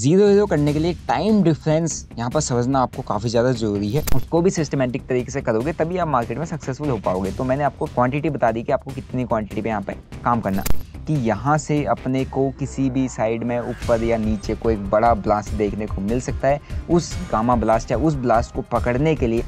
Zero zero करने के लिए टाइम डिफरेंस यहाँ पर समझना आपको काफ़ी ज़्यादा ज़रूरी है उसको भी सिस्टमेटिक तरीके से करोगे तभी आप मार्केट में सक्सेसफुल हो पाओगे तो मैंने आपको क्वांटिटी बता दी कि आपको कितनी क्वांटिटी पे यहाँ पर काम करना कि यहाँ से अपने को किसी भी साइड में ऊपर या नीचे को एक बड़ा ब्लास्ट देखने को मिल सकता है उस गामा ब्लास्ट या उस ब्लास्ट को पकड़ने के लिए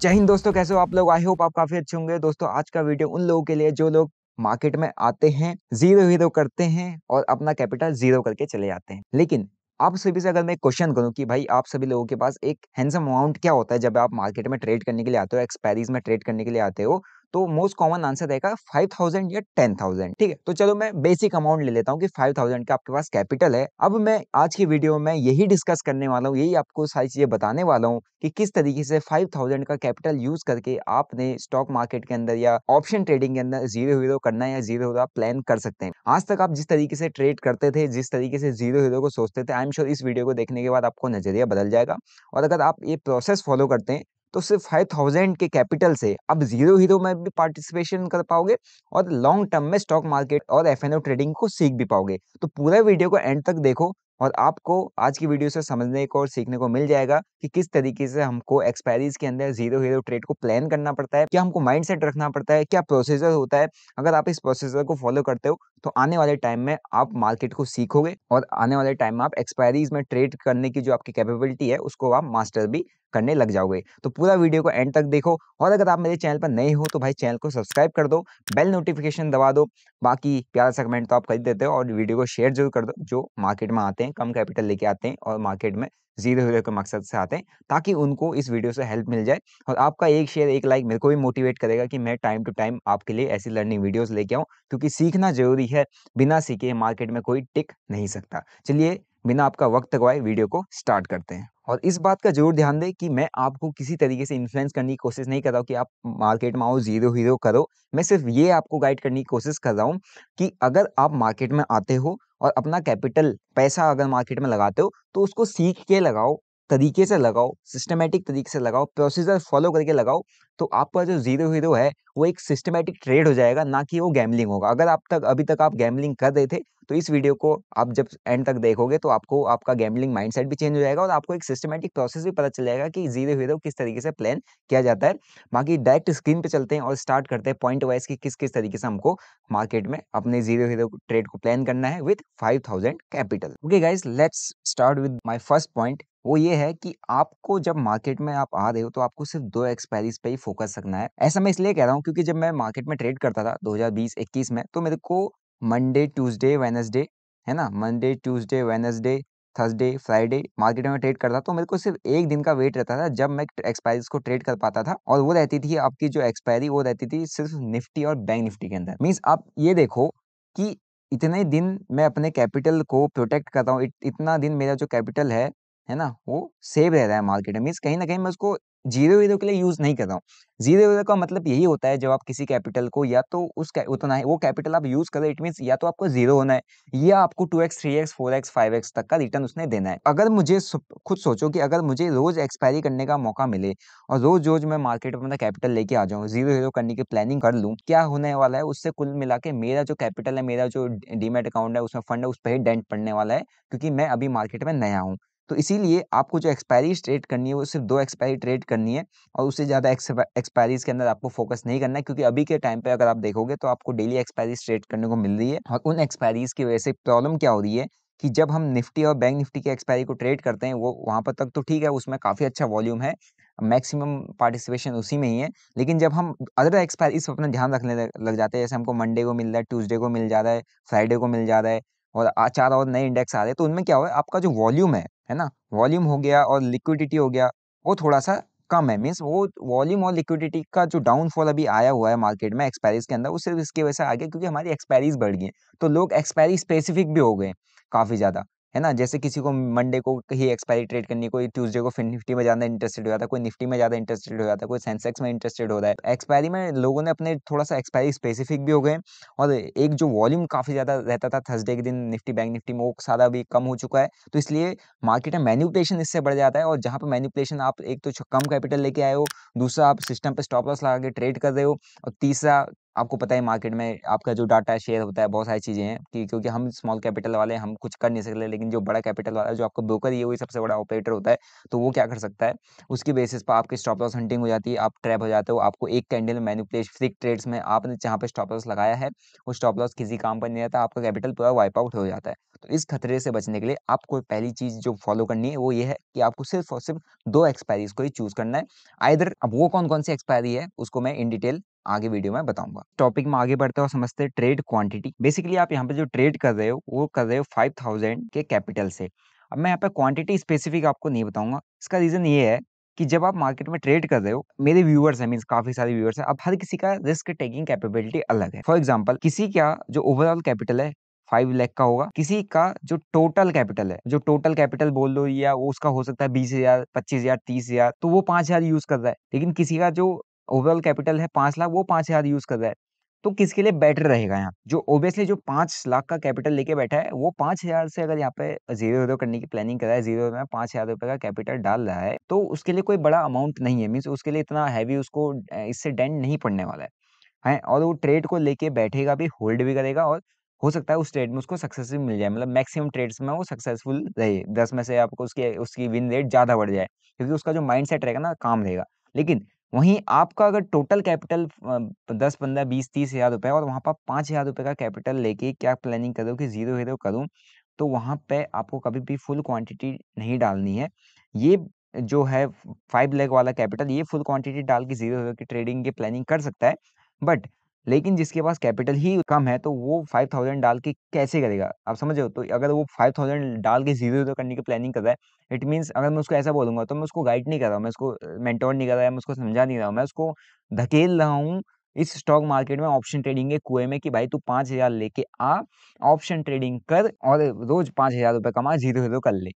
जय हिंद दोस्तों कैसे हो आप लोग आई होप आप काफ़ी अच्छे होंगे दोस्तों आज का वीडियो उन लोगों के लिए जो लोग मार्केट में आते हैं जीरो हीरो करते हैं और अपना कैपिटल जीरो करके चले जाते हैं लेकिन आप सभी से अगर मैं क्वेश्चन करूं कि भाई आप सभी लोगों के पास एक हैंडसम अमाउंट क्या होता है जब आप मार्केट में ट्रेड करने के लिए आते हो एक्सपायरीज में ट्रेड करने के लिए आते हो तो मोस्ट कॉमन आंसर रहेगा फाइव थाउजेंड या टेन थाउजेंड ठीक है तो चलो मैं बेसिक अमाउंट ले लेता हूँ कि फाइव थाउजेंड का आपके पास कैपिटल है अब मैं आज की वीडियो में यही डिस्कस करने वाला हूँ यही आपको सारी चीजें बताने वाला हूँ कि किस तरीके से फाइव थाउजेंड का कैपिटल यूज करके आपने स्टॉक मार्केट के अंदर या ऑप्शन ट्रेडिंग के अंदर जीरो हीरो करना या जीरो हीरो प्लान कर सकते हैं आज तक आप जिस तरीके से ट्रेड करते थे जिस तरीके से जीरो हीरो को सोचते थे आई एम श्योर इस वीडियो को देखने के बाद आपको नजरिया बदल जाएगा और अगर आप ये प्रोसेस फॉलो करते हैं तो सिर्फ फाइव थाउजेंड के कैपिटल से अब जीरो हीरो तो में भी पार्टिसिपेशन कर पाओगे और लॉन्ग टर्म में स्टॉक मार्केट और एफ ट्रेडिंग को सीख भी पाओगे तो पूरा वीडियो को एंड तक देखो और आपको आज की वीडियो से समझने को और सीखने को मिल जाएगा कि किस तरीके से हमको एक्सपायरीज के अंदर जीरो हीरो ट्रेड को प्लान करना पड़ता है क्या हमको माइंडसेट रखना पड़ता है क्या प्रोसीजर होता है अगर आप इस प्रोसीजर को फॉलो करते हो तो आने वाले टाइम में आप मार्केट को सीखोगे और आने वाले टाइम में आप एक्सपायरीज में ट्रेड करने की जो आपकी कैपेबिलिटी है उसको आप मास्टर भी करने लग जाओगे तो पूरा वीडियो को एंड तक देखो और अगर आप मेरे चैनल पर नए हो तो भाई चैनल को सब्सक्राइब कर दो बेल नोटिफिकेशन दबा दो बाकी प्यारा सा कमेंट तो आप कर देते हो और वीडियो को शेयर जरूर कर दो जो मार्केट में आते हैं कम कैपिटल लेके आते हैं और मार्केट में जीरो हीरो के मकसद से आते हैं ताकि उनको इस वीडियो से हेल्प मिल जाए और आपका एक शेयर एक लाइक मेरे को भी मोटिवेट करेगा कि मैं टाइम टू टाइम आपके लिए ऐसी लर्निंग वीडियोस लेके आऊँ क्योंकि सीखना जरूरी है बिना सीखे मार्केट में कोई टिक नहीं सकता चलिए बिना आपका वक्त गवाए वीडियो को स्टार्ट करते हैं और इस बात का जरूर ध्यान दें कि मैं आपको किसी तरीके से इन्फ्लुएंस करने की कोशिश नहीं कर रहा हूँ कि आप मार्केट में आओ जीरो हीरो करो मैं सिर्फ ये आपको गाइड करने की कोशिश कर रहा हूँ कि अगर आप मार्केट में आते हो और अपना कैपिटल पैसा अगर मार्केट में लगाते हो तो उसको सीख के लगाओ तरीके से लगाओ सिस्टमेटिक तरीके से लगाओ प्रोसीजर फॉलो करके लगाओ तो आपका जो जीरो हीरो है वो एक सिस्टमेटिक ट्रेड हो जाएगा ना कि वो गैमलिंग होगा अगर आप तक अभी तक आप गैमलिंग कर रहे थे तो इस वीडियो को आप जब एंड तक देखोगे तो आपको आपका गैमलिंग माइंडसेट भी चेंज हो जाएगा और आपको एक सिस्टमेटिक प्रोसेस भी पता चल जाएगा कि जीरो हीरो किस तरीके से प्लान किया जाता है बाकी डायरेक्ट स्क्रीन पर चलते हैं और स्टार्ट करते हैं पॉइंट वाइज की किस किस तरीके से हमको मार्केट में अपने जीरो हीरो ट्रेड को प्लान करना है with five thousand capital okay guys let's start with my first point वो ये है कि आपको जब मार्केट में आप आ रहे हो तो आपको सिर्फ दो एक्सपायरीज पे ही फोकस रखना है ऐसा मैं इसलिए कह रहा हूँ क्योंकि जब मैं मार्केट में ट्रेड करता था 2020-21 में तो मेरे को मंडे ट्यूसडे वेनसडे है ना Monday Tuesday Wednesday Thursday Friday market में ट्रेड करता तो मेरे को सिर्फ एक दिन का वेट रहता था जब मैं एक्सपायरी को ट्रेड कर पाता था और वो रहती थी आपकी जो एक्सपायरी वो रहती थी सिर्फ निफ्टी और बैंक निफ्टी के अंदर मीन्स आप ये देखो कि इतने दिन मैं अपने कैपिटल को प्रोटेक्ट करता हूँ इत, इतना दिन मेरा जो कैपिटल है है ना वो सेव रह रहा है मार्केट में मीन्स कहीं ना कहीं मैं उसको जीरो वीरो के लिए यूज़ नहीं कर रहा हूँ जीरो वीरो का मतलब यही होता है जब आप किसी कैपिटल को या तो उस उतना है वो कैपिटल आप यूज़ करें इट मीन्स या तो आपको जीरो होना है या आपको two x three x four x five x तक का रिटर्न उसने देना है अगर मुझे खुद सोचो कि अगर मुझे रोज़ एक्सपायरी करने का मौका मिले और रोज़ रोज़ मैं मार्केट में मतलब कैपिटल लेके आ जाऊँ जीरो वीरो करने की प्लानिंग कर लूँ क्या होने वाला है उससे कुल मिला के मेरा जो कैपिटल है मेरा जो डीमेट अकाउंट है उसमें फंड है उस पर ही डेंट पड़ने वाला है क्योंकि मैं अभी मार्केट में नया हूँ तो इसीलिए आपको जो एक्सपायरी ट्रेड करनी है वो सिर्फ दो एक्सपायरी ट्रेड करनी है और उससे ज़्यादा एक्सपायरीज के अंदर आपको फोकस नहीं करना है क्योंकि अभी के टाइम पर अगर आप देखोगे तो आपको डेली एक्सपायरी ट्रेड करने को मिल रही है और उन एक्सपायरीज की वजह से प्रॉब्लम क्या हो रही है कि जब हम निफ्टी और बैंक निफ्टी के एक्सपायरी को ट्रेड करते हैं वो वहाँ पर तक तो ठीक है उसमें काफ़ी अच्छा वॉल्यूम है मैक्सिमम पार्टिसिपेशन उसी में ही है लेकिन जब हम अदर एक्सपायरीज पर अपना ध्यान रखने लग जाते हैं जैसे हमको मंडे को मिल रहा है ट्यूजडे को मिल जा रहा है फ्राइडे को मिल जा रहा है और चार और नए इंडेक्स आ रहे हैं तो उनमें क्या हो आपका जो वॉल्यूम है है ना वॉल्यूम हो गया और लिक्विडिटी हो गया वो थोड़ा सा कम है मीन्स वो वॉल्यूम और लिक्विडिटी का जो डाउनफॉल अभी आया हुआ है मार्केट में एक्सपायरीज के अंदर वो सिर्फ इसकी वजह से आ गया क्योंकि हमारी एक्सपायरीज बढ़ गई तो लोग एक्सपायरी स्पेसिफिक भी हो गए काफ़ी ज़्यादा है ना जैसे किसी को मंडे को कहीं एक्सपायरी ट्रेड करनी है कोई ट्यूजडे को फिर निफ्टी में ज़्यादा इंटरेस्टेड हो जाता है कोई निफ्टी में ज़्यादा इंटरेस्टेड हो जाता है कोई सेंसेक्स में इंटरेस्टेड हो रहा है एक्सपायरी में लोगों ने अपने थोड़ा सा एक्सपायरी स्पेसिफिक भी हो गए और एक जो वॉल्यूम काफ़ी ज़्यादा रहता था थर्सडे के दिन निफ्टी बैंक निफ्टी में वो सारा भी कम हो चुका है तो इसलिए मार्केट में मैन्यूपलेशन इससे बढ़ जाता है और जहाँ पर मैन्यूपलेशन आप एक तो कम कैपिटल लेके आए हो दूसरा आप सिस्टम पर स्टॉप लॉस लगा के ट्रेड कर रहे हो और तीसरा आपको पता है मार्केट में आपका जो डाटा शेयर होता है बहुत सारी चीज़ें हैं कि क्योंकि हम स्मॉल कैपिटल वाले हम कुछ कर नहीं सकते लेकिन जो बड़ा कैपिटल वाला जो आपका ब्रोकर ये वही सबसे बड़ा ऑपरेटर होता है तो वो क्या कर सकता है उसकी बेसिस पर आपकी स्टॉप लॉस हंटिंग हो जाती है आप ट्रैप हो जाते हो आपको एक कैंडल मैनिपुलेट फ्रिक ट्रेड्स में आपने जहाँ पर स्टॉप लॉस लगाया है वो स्टॉप लॉस किसी काम पर नहीं रहता आपका कैपिटल पूरा वाइप आउट हो जाता है तो इस खतरे से बचने के लिए आपको पहली चीज़ जो फॉलो करनी है वो ये है कि आपको सिर्फ और सिर्फ दो एक्सपायरीज को ही चूज़ करना है आइधर अब वो कौन कौन सी एक्सपायरी है उसको मैं इन डिटेल आगे वीडियो में बताऊंगा टॉपिक में आगे बढ़ते और समझते हैं ट्रेड क्वांटिटी बेसिकली आप यहाँ पे जो ट्रेड कर रहे हो वो कर रहे हो फाइव थाउजेंड के कैपिटल से अब मैं यहाँ पे क्वांटिटी स्पेसिफिक आपको नहीं बताऊंगा इसका रीजन ये है कि जब आप मार्केट में ट्रेड कर रहे हो मेरे व्यूअर्स हैं मीन काफी सारे व्यूअर्स हैं अब हर किसी का रिस्क टेकिंग कैपेबिलिटी अलग है फॉर एग्जाम्पल किसी का जो ओवरऑल कैपिटल है फाइव लैख का होगा किसी का जो टोटल कैपिटल है जो टोटल कैपिटल बोल लो या वो उसका हो सकता है बीस हजार पच्चीस हजार तीस हजार तो वो पांच हजार यूज कर रहा है लेकिन किसी का जो ओवरऑल कैपिटल है पांच लाख वो पांच हजार यूज कर रहा है तो किसके लिए बेटर रहेगा यहाँ जो ओबियसली जो पांच लाख का कैपिटल लेके बैठा है वो पांच हजार से अगर यहाँ पे जीरो जीरो करने की प्लानिंग कर रहा है जीरो में पांच हजार रुपए का कैपिटल डाल रहा है तो उसके लिए कोई बड़ा अमाउंट नहीं है मीन्स उसके लिए इतना हैवी उसको इससे डेंट नहीं पड़ने वाला है हैं और वो ट्रेड को लेके बैठेगा भी होल्ड भी करेगा और हो सकता है उस ट्रेड में उसको सक्सेस भी मिल जाए मतलब मैक्सिमम ट्रेड्स में वो सक्सेसफुल रहे दस में से आपको उसकी उसकी विन रेट ज़्यादा बढ़ जाए क्योंकि उसका जो माइंड सेट रहेगा ना काम रहेगा लेकिन वहीं आपका अगर टोटल कैपिटल दस पंद्रह बीस तीस हज़ार रुपये और वहाँ पर पाँच हज़ार रुपये का कैपिटल लेके क्या प्लानिंग करो कि ज़ीरो तो हीरो करूँ तो वहाँ पे आपको कभी भी फुल क्वांटिटी नहीं डालनी है ये जो है फाइव लेग वाला कैपिटल ये फुल क्वांटिटी डाल के ज़ीरो हीरो की ट्रेडिंग की प्लानिंग कर सकता है बट लेकिन जिसके पास कैपिटल ही कम है तो वो फाइव थाउजेंड डाल के कैसे करेगा आप समझ रहे हो तो अगर वो फाइव थाउजेंड डाल के जीरो जीरो करने की प्लानिंग कर रहा है इट मीन्स अगर मैं उसको ऐसा बोलूंगा तो मैं उसको गाइड नहीं कर रहा हूँ मैं उसको मेंटोर नहीं कर रहा है मैं उसको समझा नहीं रहा हूँ मैं उसको धकेल रहा हूँ इस स्टॉक मार्केट में ऑप्शन ट्रेडिंग के कुएं में कि भाई तू पाँच हज़ार लेके आ ऑप्शन ट्रेडिंग कर और रोज पाँच हज़ार रुपये कमा जीरो जीरो कर ले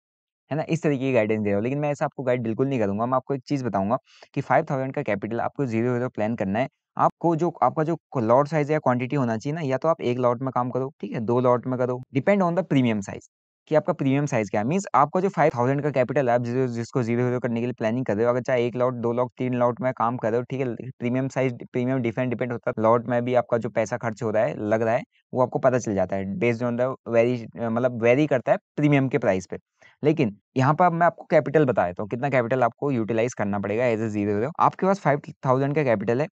है ना इस तरीके की गाइडेंस दे रहा हूँ लेकिन मैं ऐसा आपको गाइड बिल्कुल नहीं करूँगा मैं आपको एक चीज़ बताऊँगा कि फाइव थाउजेंड का कैपिटल आपको जीरो जीरो प्लान करना है आपको जो आपका जो लॉट साइज़ या क्वांटिटी होना चाहिए ना, या तो आप एक लॉट में काम करो, ठीक है? दो लॉट में करो, depend on the premium size कि आपका प्रीमियम साइज़ क्या है। मीन्स आपका जो फाइव थाउजेंड का कैपिटल है, आप जिसको ज़ीरो-ज़ीरो करने के लिए प्लानिंग कर रहे हो, अगर चाहे एक लॉट, दो लॉट, तीन लॉट में काम कर रहे हो, ठीक है? Premium size premium defend depend होता है। लॉट में भी आपका जो पैसा खर्च हो रहा है, लग रहा है, वो आपको पता चल जाता है, बेस्ड ऑन द वेरी मतलब वेरी करता है प्रीमियम के प्राइस पे। लेकिन यहाँ पर मैं आपको कैपिटल बता देता हूँ, कितना कैपिटल आपको यूटिलाइज़ करना पड़ेगा एज़ ए ज़ीरो-ज़ीरो। आपके पास थाउजेंड का कैपिटल है।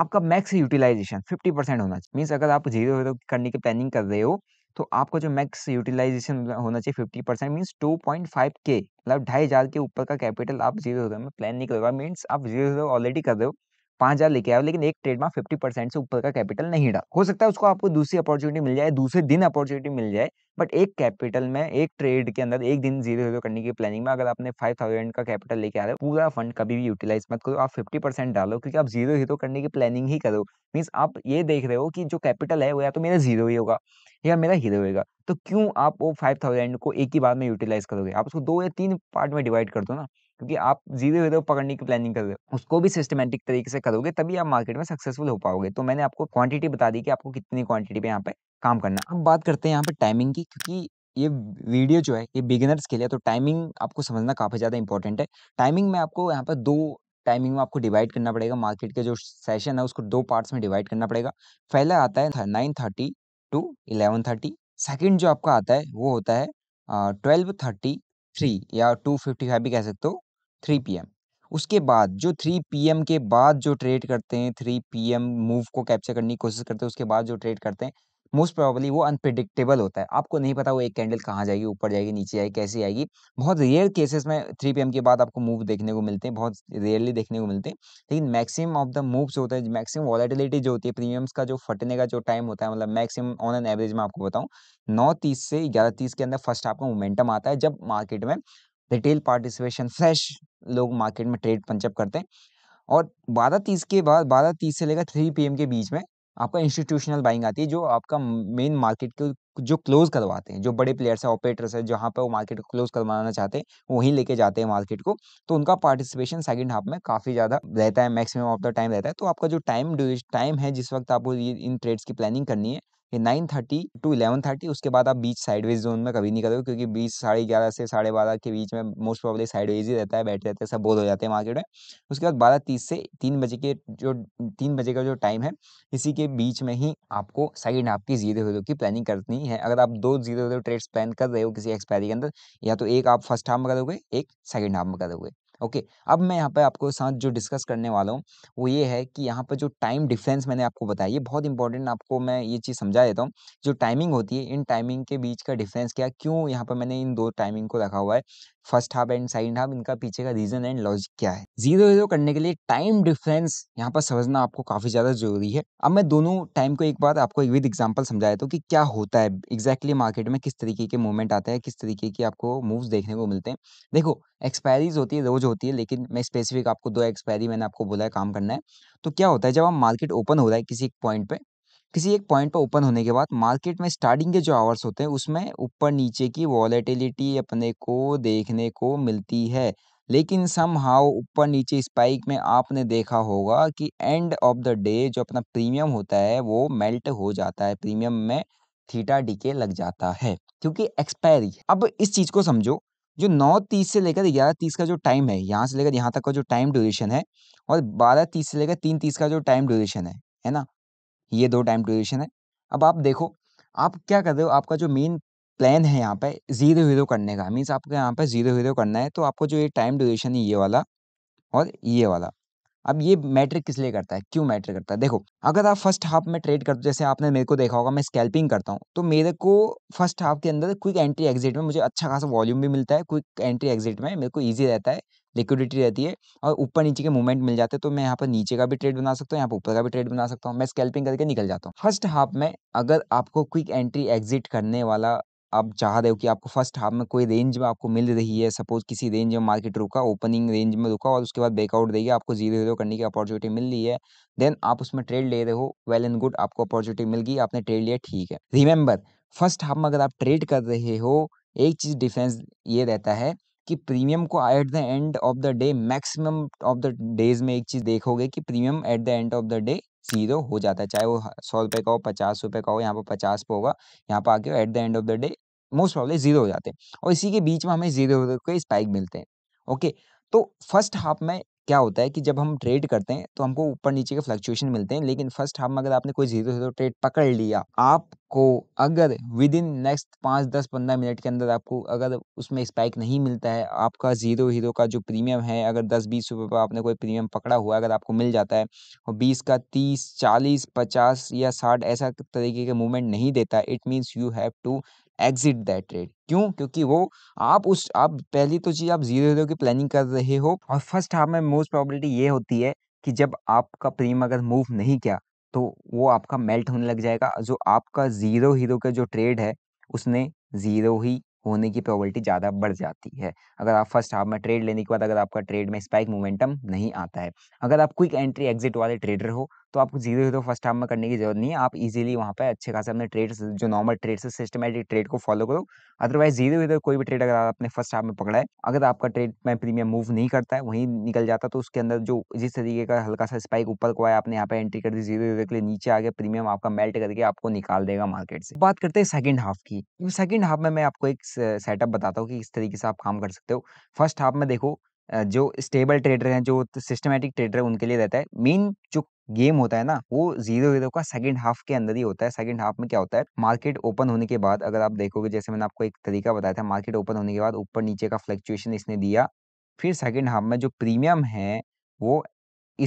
आपका मैक्स यूटिलाइजेशन 50 परसेंट होना चाहिए मीन्स अगर आप जीरो तो करने की प्लानिंग कर रहे हो तो आपको जो मैक्स यूटिलाइजेशन होना चाहिए fifty percent means two point five के मतलब ढाई हज़ार के ऊपर का कैपिटल आप जीरो में प्लान नहीं करोगे मीन्स आप जीरो ऑलरेडी कर रहे हो पाँच हज़ार लेके आओ लेकिन एक ट्रेड में फिफ्टी परसेंट से ऊपर का कैपिटल नहीं डाल हो सकता है उसको आपको दूसरी अपॉर्चुनिटी मिल जाए दूसरे दिन अपॉर्चुनिटी मिल जाए बट एक कैपिटल में एक ट्रेड के अंदर एक दिन जीरो जीरो करने की प्लानिंग में अगर आपने फाइव थाउजेंड का कैपिटल लेके आ रहे हो पूरा फंड कभी भी यूटिलाइज मत करो आप फिफ्टी परसेंट डालो क्योंकि आप जीरो जीरो करने की प्लानिंग ही करो मीन्स आप ये देख रहे हो कि जो कैपिटल है वो या तो मेरा जीरो ही होगा या मेरा हीरो होगा तो क्यों आप वो फाइव थाउजेंड को एक ही बार में यूटिलाइज करोगे आप उसको दो या तीन पार्ट में डिवाइड कर दो ना क्योंकि आप जीरो तो जीरो पकड़ने की प्लानिंग कर रहे हो उसको भी सिस्टमेटिक तरीके से करोगे तभी आप मार्केट में सक्सेसफुल हो पाओगे तो मैंने आपको क्वांटिटी बता दी कि आपको कितनी क्वांटिटी पे यहाँ पे काम करना अब बात करते हैं यहाँ पे टाइमिंग की क्योंकि ये वीडियो जो है ये बिगिनर्स के लिए तो टाइमिंग आपको समझना काफ़ी ज़्यादा इंपॉर्टेंट है टाइमिंग में आपको यहाँ पर दो टाइमिंग में आपको डिवाइड करना पड़ेगा मार्केट के जो सेशन है उसको दो पार्ट्स में डिवाइड करना पड़ेगा पहला आता है nine thirty to eleven thirty second जो आपका आता है वो होता है ट्वेल्व थर्टी थ्री या टू फिफ्टी फाइव भी कह सकते हो थ्री पी एम उसके बाद जो थ्री पी एम के बाद जो ट्रेड करते हैं थ्री पी एम मूव को कैप्चर करने की कोशिश करते हैं उसके बाद जो ट्रेड करते हैं मोस्ट प्रॉबली वो अनप्रिडिक्टेबल होता है आपको नहीं पता वो एक कैंडल कहाँ जाएगी ऊपर जाएगी नीचे जाएगी कैसे आएगी बहुत रेयर केसेस में थ्री एम के बाद आपको मूव देखने को मिलते हैं बहुत रेयरली देखने को मिलते हैं लेकिन मैक्सिमम ऑफ द मूव्स होता है मैक्सिमम वॉलेटिलिटी जो होती है प्रीमियम्स का जो फटने का जो टाइम होता है मतलब मैक्सिमम ऑन एन एवरेज में आपको बताऊँ नौ तीस से ग्यारह तीस के अंदर फर्स्ट आपका मोमेंटम आता है जब मार्केट में रिटेल पार्टिसिपेशन फ्रेश लोग मार्केट में ट्रेड पंचअप करते हैं और बारह तीस के बाद बारह तीस से लेकर थ्री पी के बीच में आपका इंस्टीट्यूशनल बाइंग आती है जो आपका मेन मार्केट को जो क्लोज करवाते हैं जो बड़े प्लेयर्स हैं ऑपरेटर्स हैं जहाँ पर वो मार्केट को क्लोज करवाना चाहते हैं वहीं लेके जाते हैं मार्केट को तो उनका पार्टिसिपेशन सेकंड हाफ में काफ़ी ज़्यादा रहता है मैक्सिमम ऑफ द टाइम रहता है तो आपका जो टाइम टाइम है जिस वक्त आपको इन ट्रेड्स की प्लानिंग करनी है nine thirty to eleven thirty उसके बाद आप बीच साइडवेज जोन में कभी नहीं करोगे क्योंकि बीच साढ़े ग्यारह से साढ़े बारह के बीच में मोस्ट प्रॉब्ली साइडवेज ही रहता है बैठे रहते हैं सब बोर हो जाते हैं मार्केट में उसके बाद बारह तीस से तीन बजे के जो तीन बजे का जो टाइम है इसी के बीच में ही आपको सेकेंड हाफ की जीरो जीरो की प्लानिंग करनी है अगर आप दो जीरो जीरो ट्रेड्स प्लान कर रहे हो किसी एक्सपायरी के अंदर या तो एक आप फर्स्ट हाफ में करोगे एक सेकेंड हाफ में करोगे ओके अब मैं यहाँ पर आपको साथ जो डिस्कस करने वाला हूँ वो ये है कि यहाँ पर जो टाइम डिफरेंस मैंने आपको बताया ये बहुत इंपॉर्टेंट आपको मैं ये चीज़ समझा देता हूँ जो टाइमिंग होती है इन टाइमिंग के बीच का डिफरेंस क्या क्यों यहाँ पर मैंने इन दो टाइमिंग को रखा हुआ है first half and second half इनका पीछे का रीजन एंड लॉजिक क्या है जीरो जीरो करने के लिए टाइम डिफरेंस यहाँ पर समझना आपको काफी ज्यादा जरूरी है अब मैं दोनों टाइम को एक बार आपको एक विद एग्जाम्पल समझाया था कि क्या होता है एग्जैक्टली मार्केट में किस तरीके के मूवमेंट आते हैं किस तरीके की आपको मूव देखने को मिलते हैं देखो एक्सपायरीज होती है रोज होती है लेकिन मैं स्पेसिफिक आपको दो एक्सपायरी मैंने आपको बोला है काम करना है तो क्या होता है जब हम मार्केट ओपन हो रहा है किसी एक पॉइंट पे किसी एक पॉइंट पर ओपन होने के बाद मार्केट में स्टार्टिंग के जो आवर्स होते हैं उसमें ऊपर नीचे की वॉलेटिलिटी अपने को देखने को मिलती है लेकिन सम हाउ ऊपर नीचे स्पाइक में आपने देखा होगा कि एंड ऑफ द डे जो अपना प्रीमियम होता है वो मेल्ट हो जाता है प्रीमियम में थीटा डीके लग जाता है क्योंकि एक्सपायरी अब इस चीज़ को समझो जो नौ तीस से लेकर ग्यारह तीस का जो टाइम है यहाँ से लेकर यहाँ तक का जो टाइम ड्यूरेशन है और बारह तीस से लेकर तीन तीस का जो टाइम ड्यूरेशन है है ना ये दो टाइम ड्यूरेशन है अब आप देखो आप क्या कर रहे हो आपका जो मेन प्लान है यहाँ पे ज़ीरो हीरो करने का मीन्स आपको यहाँ पे ज़ीरो हीरो करना है तो आपको जो ये टाइम ड्यूरेशन है ये वाला और ये वाला अब ये मैटर किस लिए करता है क्यों मैटर करता है देखो अगर आप फर्स्ट हाफ में ट्रेड करते हो जैसे आपने मेरे को देखा होगा मैं स्कैल्पिंग करता हूँ तो मेरे को फर्स्ट हाफ के अंदर क्विक एंट्री एग्जिट में मुझे अच्छा खासा वॉल्यूम भी मिलता है क्विक एंट्री एग्जिट में मेरे को ईजी रहता है लिक्विडिटी रहती है और ऊपर नीचे के मूवमेंट मिल जाते हैं तो मैं यहाँ पर नीचे का भी ट्रेड बना सकता हूँ यहाँ पर ऊपर का भी ट्रेड बना सकता हूँ मैं स्कैल्पिंग करके निकल जाता हूँ फर्स्ट हाफ में अगर आपको क्विक एंट्री एग्जिट करने वाला आप चाह रहे हो कि आपको फर्स्ट हाफ में कोई रेंज में आपको मिल रही है सपोज किसी रेंज में मार्केट रुका ओपनिंग रेंज में रुका और उसके बाद ब्रेकआउट देगी आपको जीरो जीरो करने की अपॉर्चुनिटी मिल रही है देन आप उसमें ट्रेड ले रहे हो वेल एंड गुड आपको अपॉर्चुनिटी मिल गई आपने ट्रेड लिया ठीक है रिमेंबर फर्स्ट हाफ में अगर आप ट्रेड कर रहे हो एक चीज़ डिफरेंस ये रहता है कि प्रीमियम को at the end of the day maximum of the days में एक चीज़ देखोगे कि premium at the end of the day zero हो जाता है चाहे वो सौ रुपये का हो पचास रुपये का हो यहाँ पर पचास पे होगा यहाँ पर आके at the end of the day most probably zero हो जाते हैं और इसी के बीच में हमें जीरो के स्पाइक मिलते हैं ओके तो फर्स्ट हाफ में क्या होता है कि जब हम ट्रेड करते हैं तो हमको ऊपर नीचे के फ्लक्चुएशन मिलते हैं लेकिन फर्स्ट हाफ में अगर आपने कोई जीरो जीरो ट्रेड पकड़ लिया आप को अगर विद इन नेक्स्ट पाँच दस पंद्रह मिनट के अंदर आपको अगर उसमें स्पाइक नहीं मिलता है आपका ज़ीरो हीरो का जो प्रीमियम है अगर दस बीस रुपये पर आपने कोई प्रीमियम पकड़ा हुआ अगर आपको मिल जाता है और बीस का तीस चालीस पचास या साठ ऐसा तरीके के मूवमेंट नहीं देता it means you have to exit that trade क्यों क्योंकि वो आप उस आप पहली तो चीज़ आप जीरो हीरो की प्लानिंग कर रहे हो और फर्स्ट हाफ में मोस्ट प्रॉबलिटी ये होती है कि जब आपका प्रीमियम अगर मूव नहीं किया तो वो आपका मेल्ट होने लग जाएगा जो आपका ज़ीरो हीरो का जो ट्रेड है उसने ज़ीरो ही होने की प्रोबेबिलिटी ज़्यादा बढ़ जाती है अगर आप फर्स्ट हाफ में ट्रेड लेने के बाद अगर आपका ट्रेड में स्पाइक मोमेंटम नहीं आता है अगर आप क्विक एंट्री एग्जिट वाले ट्रेडर हो तो आपको जीरो जीरो तो फर्स्ट हाफ में करने की जरूरत नहीं है आप इजीली वहाँ पे अच्छे खासे अपने ट्रेड जो नॉर्मल ट्रेड है सिस्टमेटिक ट्रेड को फॉलो करो अदरवाइज जीरो जीरो तो कोई भी ट्रेड अगर आपने फर्स्ट हाफ में पकड़ा है अगर आपका ट्रेड में प्रीमियम मूव नहीं करता है वहीं निकल जाता तो उसके अंदर जो जिस तरीके का हल्का सा स्पाइक ऊपर को आया आपने यहाँ पे एंट्री कर दी जीरो जीरो के लिए नीचे आ गया प्रीमियम आपका मेल्ट करके आपको निकाल देगा मार्केट से बात करते हैं सेकंड हाफ की सेकंड तो हाफ में मैं आपको एक सेटअप बताता हूँ कि किस तरीके से आप काम कर सकते हो फर्स्ट हाफ में देखो जो स्टेबल ट्रेडर हैं जो सिस्टमेटिक ट्रेडर है उनके लिए रहता है मेन जो गेम होता है ना वो जीरो जीरो का सेकंड हाफ के अंदर ही होता है सेकंड हाफ में क्या होता है मार्केट ओपन होने के बाद अगर आप देखोगे जैसे मैंने आपको एक तरीका बताया था मार्केट ओपन होने के बाद ऊपर नीचे का फ्लक्चुएशन इसने दिया फिर सेकेंड हाफ में जो प्रीमियम है वो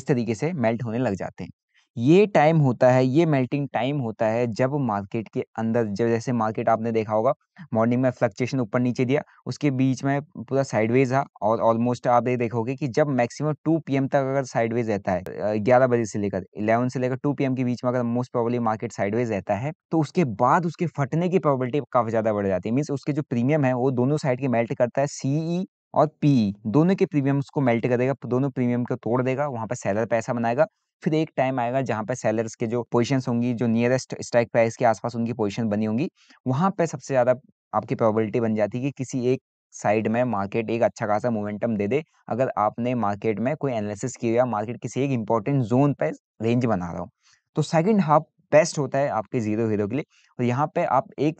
इस तरीके से मेल्ट होने लग जाते हैं ये टाइम होता है ये मेल्टिंग टाइम होता है जब मार्केट के अंदर जब जैसे मार्केट आपने देखा होगा मॉर्निंग में फ्लक्चुएशन ऊपर नीचे दिया उसके बीच में पूरा साइडवेज था और ऑलमोस्ट आप ये देखोगे कि जब मैक्सिमम 2 पीएम तक अगर साइडवेज रहता है 11 बजे से लेकर 11 से लेकर 2 पीएम के बीच में अगर मोस्ट प्रॉबली मार्केट साइडवेज रहता है तो उसके बाद उसके फटने की प्रॉबलिटी काफ़ी ज़्यादा बढ़ जाती है मीन्स उसके जो प्रीमियम है वो दोनों साइड के मेल्ट करता है सीई और पी दोनों के प्रीमियम्स को मेल्ट कर देगा दोनों प्रीमियम को तोड़ देगा वहाँ पर सैलर पैसा बनाएगा फिर एक टाइम आएगा जहाँ पे सेलर्स के जो पोजिशन होंगी जो नियरेस्ट स्ट्राइक प्राइस के आसपास उनकी पोजिशन बनी होंगी वहाँ पे सबसे ज़्यादा आपकी प्रोबेबिलिटी बन जाती है कि किसी एक साइड में मार्केट एक अच्छा खासा मोमेंटम दे दे अगर आपने मार्केट में कोई एनालिसिस किया मार्केट किसी एक इंपॉर्टेंट जोन पर रेंज बना रहा हो तो सेकेंड हाफ बेस्ट होता है आपके जीरो हीरो के लिए और यहाँ पे आप एक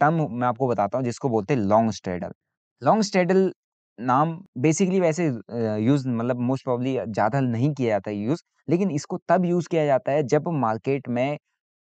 टर्म मैं आपको बताता हूँ जिसको बोलते हैं लॉन्ग स्ट्रेडल लॉन्ग स्ट्रेडल नाम बेसिकली वैसे यूज मतलब मोस्ट प्रॉब्ली ज़्यादा नहीं किया जाता है यूज लेकिन इसको तब यूज किया जाता है जब मार्केट में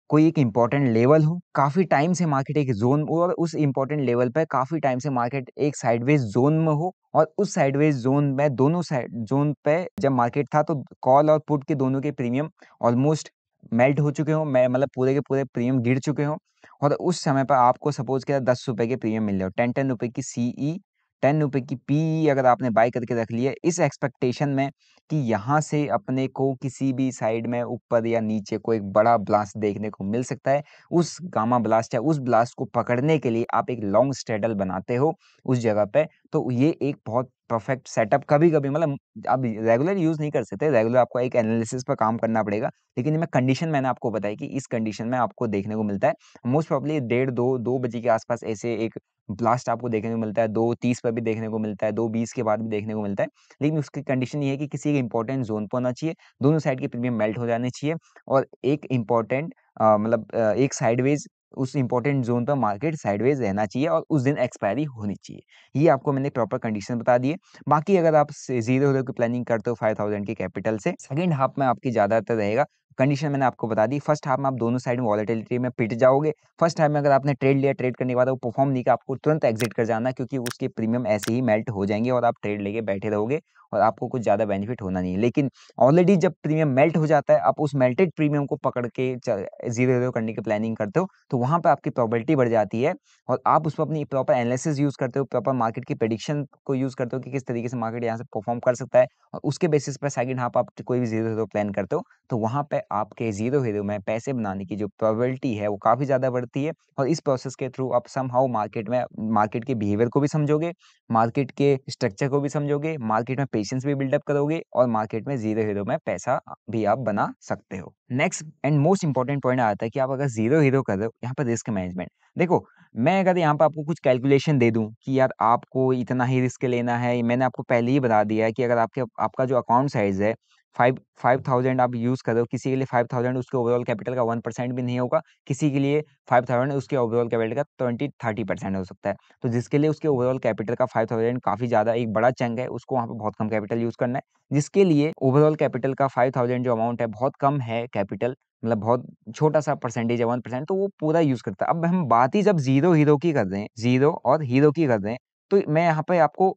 कोई एक इम्पॉर्टेंट लेवल हो काफ़ी टाइम से मार्केट एक जोन और उस इम्पॉर्टेंट लेवल पर काफ़ी टाइम से मार्केट एक साइडवेज जोन में हो और उस साइडवेज जोन में दोनों साइड जोन पे जब मार्केट था तो कॉल और पुट के दोनों के प्रीमियम ऑलमोस्ट मेल्ट हो चुके हों मैं मतलब पूरे के पूरे प्रीमियम गिर चुके हों और उस समय पर आपको सपोज किया दस रुपये के प्रीमियम मिल रहे हो टेन टेन रुपये की सी ई e टेन रुपये की पी अगर आपने बाय करके रख लिया इस एक्सपेक्टेशन में कि यहाँ से अपने को किसी भी साइड में ऊपर या नीचे को एक बड़ा ब्लास्ट देखने को मिल सकता है उस गामा ब्लास्ट या उस ब्लास्ट को पकड़ने के लिए आप एक लॉन्ग स्टेडल बनाते हो उस जगह पे तो ये एक बहुत परफेक्ट सेटअप कभी कभी मतलब आप रेगुलर यूज़ नहीं कर सकते रेगुलर आपको एक एनालिसिस पर काम करना पड़ेगा लेकिन मैं कंडीशन मैंने आपको बताई कि इस कंडीशन में आपको देखने को मिलता है मोस्ट प्रॉब्ली डेढ़ दो दो बजे के आसपास ऐसे एक ब्लास्ट आपको देखने को मिलता है दो तीस पर भी देखने को मिलता है दो बीस के बाद भी देखने को मिलता है लेकिन उसकी कंडीशन ये है कि किसी एक इंपॉर्टेंट जोन पर होना चाहिए दोनों साइड की प्रीमियम मेल्ट हो जानी चाहिए और एक इंपॉर्टेंट मतलब एक साइडवेज उस इंपॉर्टेंट जोन पर मार्केट साइडवेज रहना चाहिए और उस दिन एक्सपायरी होनी चाहिए ये आपको मैंने प्रॉपर कंडीशन बता दिए बाकी अगर आप जीरो जीरो की प्लानिंग करते हो फाइव थाउजेंड के कैपिटल से सेकेंड हाफ में आपकी ज़्यादातर रहेगा कंडीशन मैंने आपको बता दी फर्स्ट हाफ में आप दोनों साइड में वॉलेटिलिटी में पिट जाओगे फर्स्ट हाफ में अगर आपने ट्रेड लिया ट्रेड करने के बाद वो परफॉर्म नहीं किया आपको तुरंत एग्जिट कर जाना क्योंकि उसके प्रीमियम ऐसे ही मेल्ट हो जाएंगे और आप ट्रेड लेके बैठे रहोगे और आपको कुछ ज़्यादा बेनिफिट होना नहीं है लेकिन ऑलरेडी जब प्रीमियम मेल्ट हो जाता है आप उस मेल्टेड प्रीमियम को पकड़ के जीरो जीरो करने की प्लानिंग करते हो तो वहाँ पर आपकी प्रॉबलिटी बढ़ जाती है और आप उस पर अपनी प्रॉपर एनालिसिस यूज़ करते हो प्रॉपर मार्केट की प्रडिक्शन को यूज़ करते हो कि किस तरीके से मार्केट यहाँ से परफॉर्म कर सकता है और उसके बेसिस पर सेकेंड हाफ आप कोई भी जीरो जीरो प्लान करते हो तो वहाँ पर आपके जीरो जीरो में पैसे बनाने की जो प्रॉबलिटी है वो काफ़ी ज़्यादा बढ़ती है और इस प्रोसेस के थ्रू आप सम मार्केट में मार्केट के बिहेवियर को भी समझोगे मार्केट के स्ट्रक्चर को भी समझोगे मार्केट में पोजिशन भी बिल्डअप करोगे और मार्केट में जीरो हीरो में पैसा भी आप बना सकते हो next and most important point आता है कि आप अगर जीरो हीरो कर रहे हो यहाँ पर रिस्क मैनेजमेंट देखो मैं अगर यहाँ पर आपको कुछ कैलकुलेशन दे दूँ कि यार आपको इतना ही रिस्क लेना है मैंने आपको पहले ही बता दिया है कि अगर आपके आपका जो अकाउंट साइज है फाइव फाइव थाउजेंड आप यूज़ कर रहे हो किसी के लिए फाइव थाउजेंड उसके ओवरऑल कैपिटल का वन परसेंट भी नहीं होगा किसी के लिए फाइव थाउजेंड उसके ओवरऑल कैपिटल का ट्वेंटी थर्टी परसेंट हो सकता है तो जिसके लिए उसके ओवरऑल कैपिटल का फाइव थाउजेंड काफ़ी ज़्यादा एक बड़ा चंग है उसको वहाँ पर बहुत कम कैपिटल यूज़ करना है जिसके लिए ओवरऑल कैपिटल का फाइव थाउजेंड जो अमाउंट है बहुत कम है कैपिटल मतलब बहुत छोटा सा परसेंटेज है वन परसेंट तो वो पूरा यूज़ करता है अब हम बात ही जब जीरो हीरो की कर रहे हैं जीरो और हीरो की कर रहे हैं तो मैं यहाँ पर आपको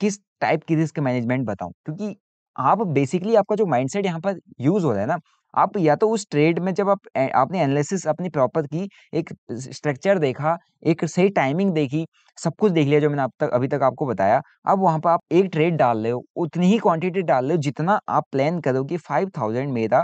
किस टाइप की रिस्क मैनेजमेंट बताऊं क्योंकि आप बेसिकली आपका जो माइंड सेट यहाँ पर यूज़ हो रहा है ना, आप या तो उस ट्रेड में जब आप आपने एनालिसिस अपनी प्रॉपर की, एक स्ट्रक्चर देखा, एक सही टाइमिंग देखी, सब कुछ देख लिया जो मैंने आप तक अभी तक आपको बताया। अब वहाँ पर आप एक ट्रेड डाल रहे हो, उतनी ही क्वांटिटी डाल रहे हो जितना आप प्लान करो कि फाइव थाउजेंड मेरा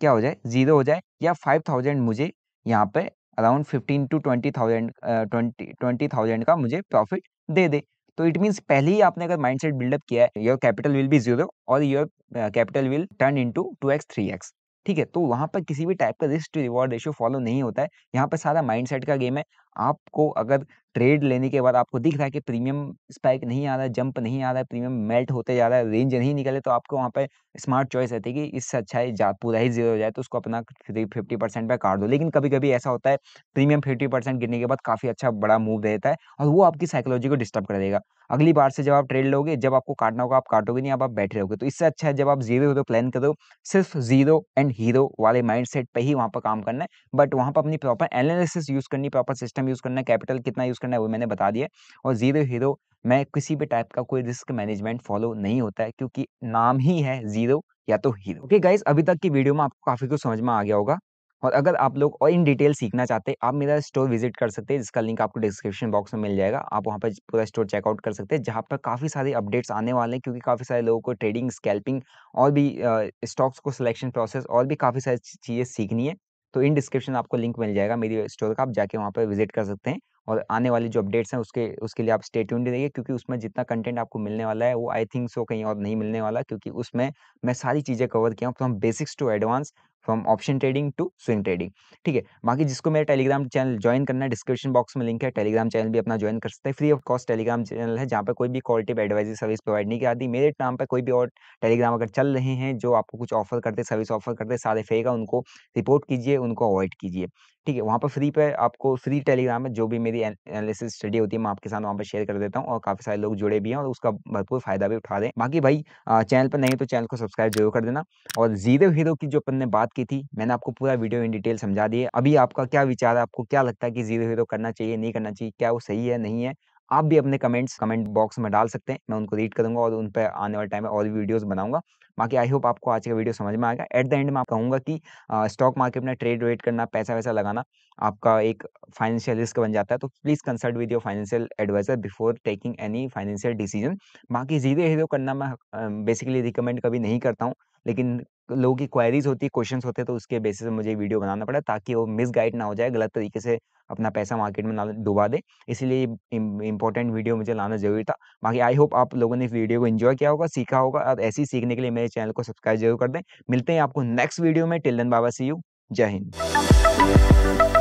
क्या हो जाए, ज़ीरो हो जाए या फाइव थाउजेंड मुझे यहाँ पे around fifteen to twenty thousand twenty twenty thousand का मुझे प्रॉफ़िट दे दे। तो इट मीन्स पहले ही आपने अगर माइंड सेट बिल्डअप किया है your capital will be zero और your capital will turn into two x three x ठीक है तो वहाँ पर किसी भी टाइप का risk to reward ratio follow नहीं होता है यहाँ पर सारा माइंडसेट का गेम है आपको अगर ट्रेड लेने के बाद आपको दिख रहा है कि प्रीमियम स्पाइक नहीं आ रहा है जंप नहीं आ रहा है प्रीमियम मेल्ट होते जा रहा है रेंज नहीं निकले तो आपको वहाँ पे स्मार्ट चॉइस रहती है कि इससे अच्छा है जा पूरा ही जीरो हो जाए तो उसको अपना फिफ्टी परसेंट पर काट दो लेकिन कभी कभी ऐसा होता है प्रीमियम फिफ्टी परसेंट गिरने के बाद काफ़ी अच्छा बड़ा मूव रहता है और वो आपकी साइकोलॉजी को डिस्टर्ब कर देगा अगली बार से जब आप ट्रेड लोगे जब आपको काटना होगा आप काटोगे नहीं आप, बैठे रहोगे तो इससे अच्छा है जब आप जीरो तो प्लान करो सिर्फ जीरो एंड हीरो वाले माइंड सेट पर ही वहाँ पर काम करना है बट वहाँ पर अपनी प्रॉपर एनालिसिस यूज़ करनी प्रॉपर सिस्टम यूज़ करना है कैपिटल कितना यूज़ करना है वो मैंने बता दिया और जीरो हीरो में किसी भी टाइप का कोई रिस्क मैनेजमेंट फॉलो नहीं होता है क्योंकि नाम ही है जीरो या तो हीरो ओके गाइज अभी तक की वीडियो में आपको काफ़ी कुछ समझ में आ गया होगा और अगर आप लोग और इन डिटेल सीखना चाहते हैं आप मेरा स्टोर विजिट कर सकते हैं जिसका लिंक आपको डिस्क्रिप्शन बॉक्स में मिल जाएगा आप वहां पर पूरा स्टोर चेकआउट कर सकते हैं जहां पर काफ़ी सारे अपडेट्स आने वाले हैं क्योंकि काफ़ी सारे लोगों को ट्रेडिंग स्कैल्पिंग और भी स्टॉक्स को सिलेक्शन प्रोसेस और भी काफ़ी सारी चीज़ें सीखनी है तो इन डिस्क्रिप्शन आपको लिंक मिल जाएगा मेरी स्टोर का आप जाके वहाँ पे विजिट कर सकते हैं और आने वाली जो अपडेट्स हैं उसके उसके लिए आप स्टेट यून रहिए क्योंकि उसमें जितना कंटेंट आपको मिलने वाला है वो आई थिंक सो कहीं और नहीं मिलने वाला क्योंकि उसमें मैं सारी चीज़ें कवर किया हूँ from basics to advance from option trading to swing trading ठीक है बाकी जिसको मेरा टेलीग्राम चैनल ज्वाइन करना है डिस्क्रिप्शन बॉक्स में लिंक है टेलीग्राम चैनल भी अपना ज्वाइन कर सकते हैं free of cost Telegram channel है जहाँ पर कोई भी क्वालिटी एडवाइजरी सर्विस प्रोवाइड नहीं कराती मेरे नाम पर कोई भी और टेलीग्राम अगर चल रहे हैं जो आपको कुछ ऑफर करते सर्विस ऑफर करते सारे फेक है उनको रिपोर्ट कीजिए उनको अवॉइड कीजिए ठीक है वहाँ पर फ्री पर आपको फ्री टेलीग्राम है जो भी मेरी मेरी एनालिसिस स्टडी होती है मैं आपके साथ वहाँ पर शेयर कर देता हूँ और काफ़ी सारे लोग जुड़े भी हैं और उसका भरपूर फ़ायदा भी उठा दें बाकी भाई चैनल पर नहीं तो चैनल को सब्सक्राइब जरूर कर देना और जीरो हीरो की जो अपन ने बात की थी मैंने आपको पूरा वीडियो इन डिटेल समझा दिया अभी आपका क्या विचार है आपको क्या लगता है कि जीरो हीरो करना चाहिए नहीं करना चाहिए क्या वो सही है नहीं है आप भी अपने कमेंट्स कमेंट बॉक्स में डाल सकते हैं मैं उनको रीड करूंगा और उन पर आने वाले टाइम में और भी वीडियोस बनाऊंगा बाकी आई होप आपको आज का वीडियो समझ में आएगा एट द एंड में आप कहूँगा कि स्टॉक मार्केट में ट्रेड वेड करना पैसा वैसा लगाना आपका एक फाइनेंशियल रिस्क बन जाता है तो please consult with your financial advisor before taking any financial decision बाकी जीरो हीरो करना मैं बेसिकली रिकमेंड कभी नहीं करता हूँ लेकिन लोगों की क्वायरीज होती है क्वेश्चन होते हैं तो उसके बेसिस पे मुझे वीडियो बनाना पड़ा ताकि वो मिस गाइड ना हो जाए गलत तरीके से अपना पैसा मार्केट में ना डुबा दे इसलिए इंपॉर्टेंट वीडियो मुझे लाना जरूरी था बाकी आई होप आप लोगों ने इस वीडियो को एंजॉय किया होगा सीखा होगा और ऐसे ही सीखने के लिए मेरे मेरे चैनल को सब्सक्राइब जरूर कर दें मिलते हैं आपको नेक्स्ट वीडियो में टिल बाबा सी यू जय हिंद